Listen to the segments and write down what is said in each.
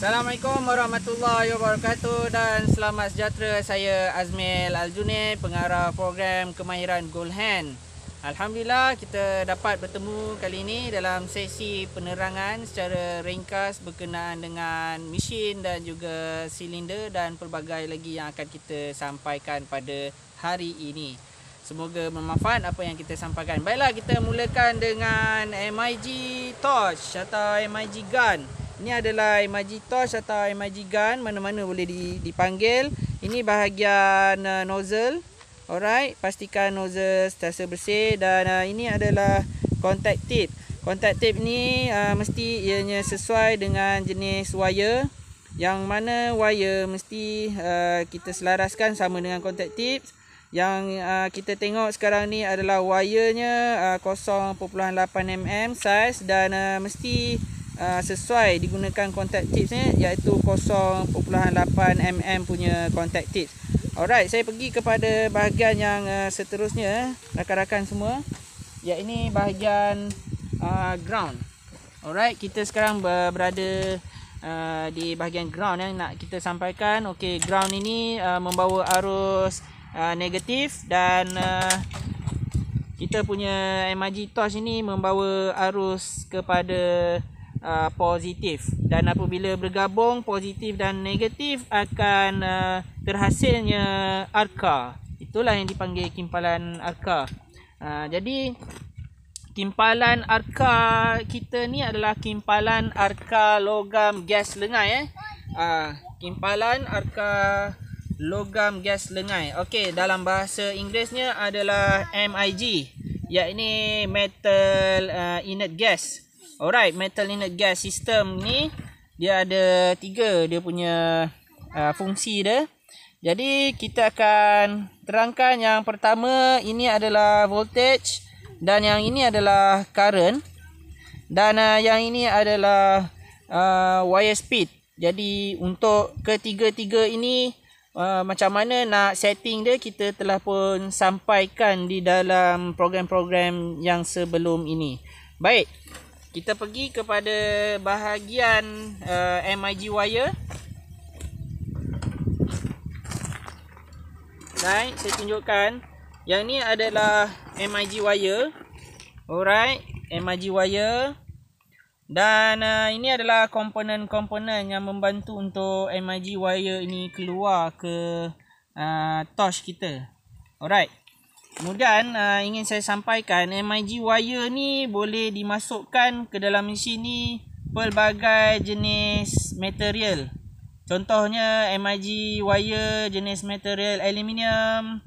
Assalamualaikum warahmatullahi wabarakatuh dan selamat sejahtera saya Azmil Aljunied pengarah program kemahiran Gold Hand. Alhamdulillah kita dapat bertemu kali ini dalam sesi penerangan secara ringkas berkenaan dengan mesin dan juga silinder dan pelbagai lagi yang akan kita sampaikan pada hari ini. Semoga bermanfaat apa yang kita sampaikan. Baiklah kita mulakan dengan MIG torch atau MIG gun. Ini adalah emaji torch atau emaji gun Mana-mana boleh dipanggil Ini bahagian uh, nozzle Alright, pastikan nozzle setiasa bersih Dan uh, ini adalah contact tip Contact tip ni uh, mesti ianya sesuai dengan jenis wire Yang mana wire mesti uh, kita selaraskan sama dengan contact tip Yang uh, kita tengok sekarang ni adalah wirenya uh, 0.8mm size Dan uh, mesti Ah, sesuai digunakan contact tips ni iaitu 0.8 mm punya contact tips. Alright, saya pergi kepada bahagian yang uh, seterusnya eh, rakan-rakan semua. Ya ini bahagian uh, ground. Alright, kita sekarang ber berada uh, di bahagian ground yang eh. nak kita sampaikan. Okey, ground ini uh, membawa arus uh, negatif dan uh, kita punya MIG torch ini membawa arus kepada uh, positif dan apabila bergabung positif dan negatif akan uh, terhasilnya arka itulah yang dipanggil kimpalan arka uh, jadi kimpalan arka kita ni adalah kimpalan arka logam gas lengai eh uh, kimpalan arka logam gas lengai okey dalam bahasa Inggerisnya adalah MIG iaitu metal uh, inert gas Alright, metal inlet gas system ni dia ada tiga dia punya uh, fungsi dia. Jadi kita akan terangkan yang pertama ini adalah voltage dan yang ini adalah current dan uh, yang ini adalah uh, wire speed. Jadi untuk ketiga-tiga ini uh, macam mana nak setting dia kita telah pun sampaikan di dalam program-program yang sebelum ini. Baik kita pergi kepada bahagian uh, eh, MIG wire Alright, saya tunjukkan Yang ni adalah MIG wire Alright, MIG wire Dan uh, ini adalah komponen-komponen yang membantu untuk MIG wire ini keluar ke uh, torch kita Alright Kemudian uh, ingin saya sampaikan MIG wire ni boleh dimasukkan ke dalam mesin ni pelbagai jenis material. Contohnya MIG wire jenis material aluminium,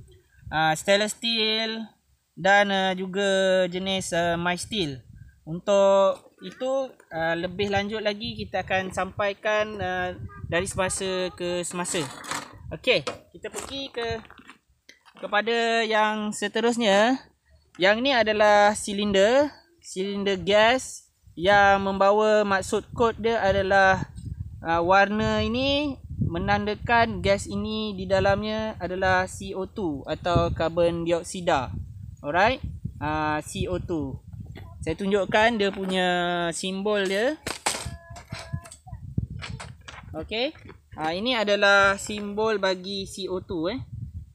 uh, stainless steel dan uh, juga jenis uh, my steel. Untuk itu uh, lebih lanjut lagi kita akan sampaikan uh, dari semasa ke semasa. Okey, kita pergi ke kepada yang seterusnya yang ni adalah silinder silinder gas yang membawa maksud kod dia adalah uh, warna ini menandakan gas ini di dalamnya adalah CO2 atau karbon dioksida alright uh, CO2 saya tunjukkan dia punya simbol dia Okey. Ha, uh, ini adalah simbol bagi CO2 eh.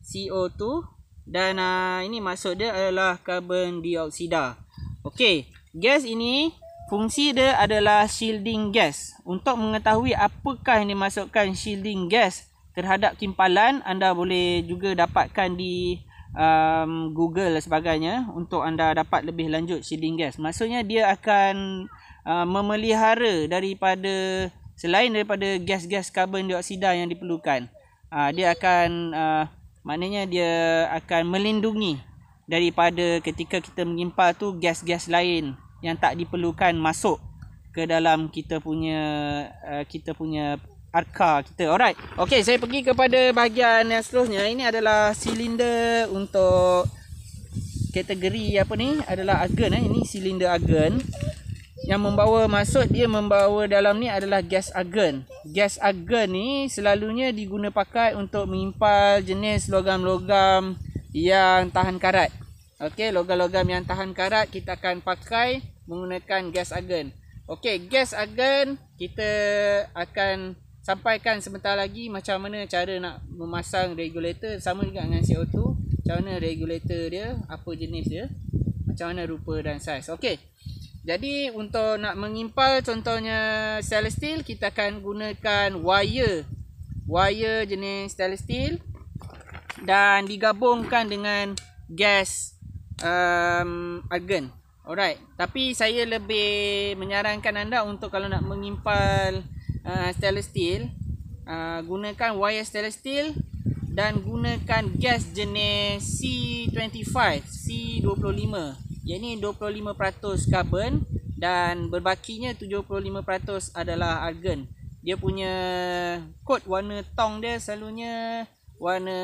CO2 dan uh, ini maksud dia adalah carbon dioksida. Okey, gas ini fungsi dia adalah shielding gas. Untuk mengetahui apakah yang dimasukkan shielding gas terhadap kimpalan, anda boleh juga dapatkan di um, Google dan sebagainya untuk anda dapat lebih lanjut shielding gas. Maksudnya dia akan uh, memelihara daripada selain daripada gas-gas karbon dioksida yang diperlukan. Uh, dia akan uh, Maknanya dia akan melindungi daripada ketika kita mengimpal tu gas-gas lain yang tak diperlukan masuk ke dalam kita punya uh, kita punya arka kita. Alright. Okey, saya pergi kepada bahagian yang seterusnya. Ini adalah silinder untuk kategori apa ni? Adalah argon eh. Ini silinder argon yang membawa masuk dia membawa dalam ni adalah gas argon. Gas argon ni selalunya diguna pakai untuk mengimpal jenis logam-logam yang tahan karat. Okey, logam-logam yang tahan karat kita akan pakai menggunakan gas argon. Okey, gas argon kita akan sampaikan sebentar lagi macam mana cara nak memasang regulator sama juga dengan CO2. Macam mana regulator dia, apa jenis dia, macam mana rupa dan saiz. Okey. Jadi untuk nak mengimpal contohnya stainless steel kita akan gunakan wire wire jenis stainless steel dan digabungkan dengan gas um, argon. Alright. Tapi saya lebih menyarankan anda untuk kalau nak mengimpal uh, stainless steel uh, gunakan wire stainless steel dan gunakan gas jenis C25, C25 iaitu 25% carbon dan berbakinya 75% adalah argon. Dia punya kod warna tong dia selalunya warna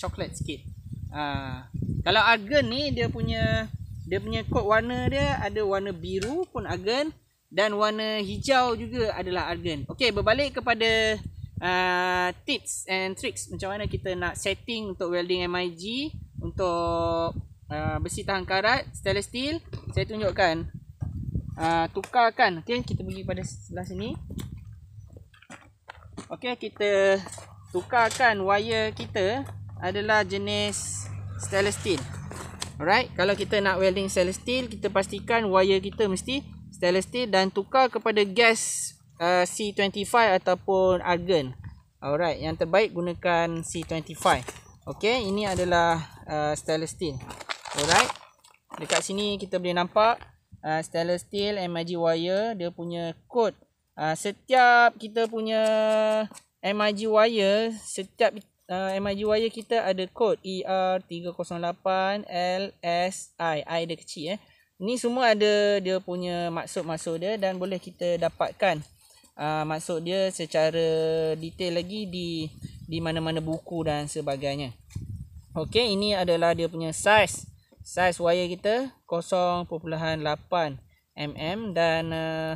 coklat sikit. Ha. kalau argon ni dia punya dia punya kod warna dia ada warna biru pun argon dan warna hijau juga adalah argon. Okey, berbalik kepada uh, tips and tricks macam mana kita nak setting untuk welding MIG untuk uh, besi tahan karat stainless steel saya tunjukkan uh, tukarkan okey kita pergi pada sebelah sini okey kita tukarkan wire kita adalah jenis stainless steel alright kalau kita nak welding stainless steel kita pastikan wire kita mesti stainless steel dan tukar kepada gas uh, ah, C25 ataupun argon alright yang terbaik gunakan C25 Okey, ini adalah uh, stainless steel. Alright. Dekat sini kita boleh nampak uh, stainless steel MIG wire. Dia punya kod. Uh, setiap kita punya MIG wire. Setiap uh, MIG wire kita ada kod. ER308LSI. I dia kecil eh. Ni semua ada dia punya maksud-maksud dia. Dan boleh kita dapatkan uh, maksud dia secara detail lagi di di mana-mana buku dan sebagainya. Okey, ini adalah dia punya size saiz wire kita 0.8 mm dan uh,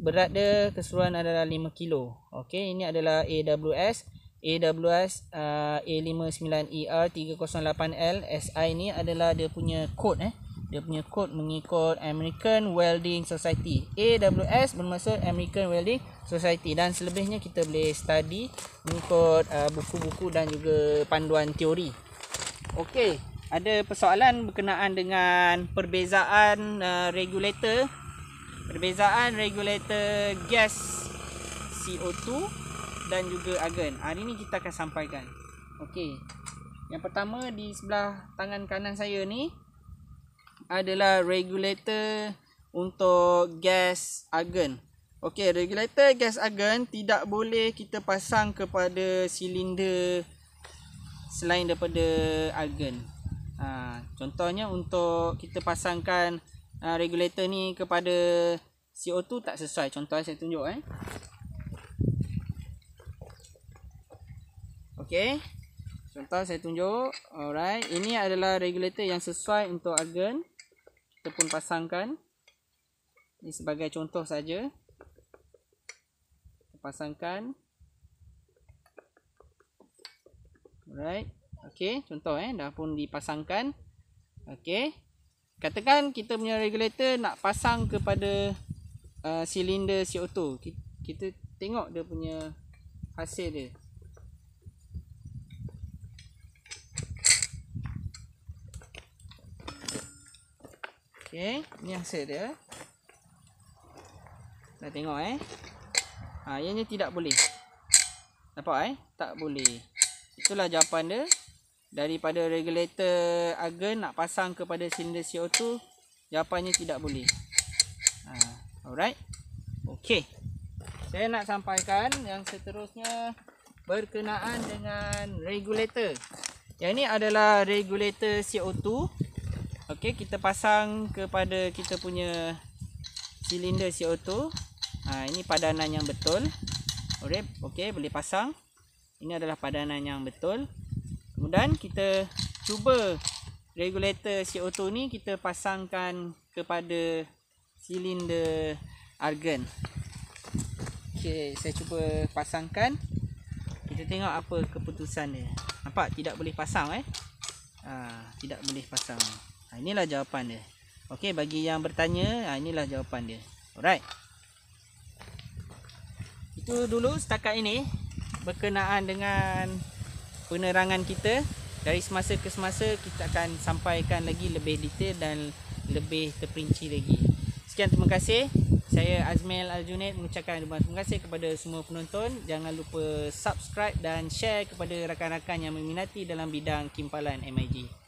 berat dia keseluruhan adalah 5 kilo. Okey, ini adalah AWS AWS uh, A59ER 308L SI ni adalah dia punya code eh. Dia punya code mengikut American Welding Society. AWS bermaksud American Welding Society dan selebihnya kita boleh study mengikut uh, buku-buku dan juga panduan teori. Okey ada persoalan berkenaan dengan perbezaan uh, regulator perbezaan regulator gas CO2 dan juga argon. Hari ah, ini kita akan sampaikan. Okey. Yang pertama di sebelah tangan kanan saya ni adalah regulator untuk gas argon. Okey, regulator gas argon tidak boleh kita pasang kepada silinder selain daripada argon ha, contohnya untuk kita pasangkan ha, regulator ni kepada CO2 tak sesuai contoh saya tunjuk eh okey contoh saya tunjuk alright ini adalah regulator yang sesuai untuk argon kita pun pasangkan ini sebagai contoh saja pasangkan alright Okey, contoh eh dah pun dipasangkan. Okey. Katakan kita punya regulator nak pasang kepada uh, silinder CO2. Kita, kita tengok dia punya hasil dia. Okey, ni hasil dia. Dah tengok eh. Ha, ianya tidak boleh. Nampak eh? Tak boleh. Itulah jawapan dia daripada regulator argon nak pasang kepada silinder CO2 jawapannya tidak boleh ha, alright ok saya nak sampaikan yang seterusnya berkenaan dengan regulator yang ini adalah regulator CO2 ok kita pasang kepada kita punya silinder CO2 ha, ini padanan yang betul alright ok boleh pasang ini adalah padanan yang betul Kemudian kita cuba regulator CO2 ni kita pasangkan kepada silinder argon. Okey, saya cuba pasangkan. Kita tengok apa keputusan dia. Nampak tidak boleh pasang eh? Ha, tidak boleh pasang. Ha, inilah jawapan dia. Okey, bagi yang bertanya, ha, inilah jawapan dia. Alright. Itu dulu setakat ini berkenaan dengan penerangan kita dari semasa ke semasa kita akan sampaikan lagi lebih detail dan lebih terperinci lagi. Sekian terima kasih. Saya Azmil Aljunid mengucapkan terima kasih kepada semua penonton. Jangan lupa subscribe dan share kepada rakan-rakan yang meminati dalam bidang kimpalan MIG.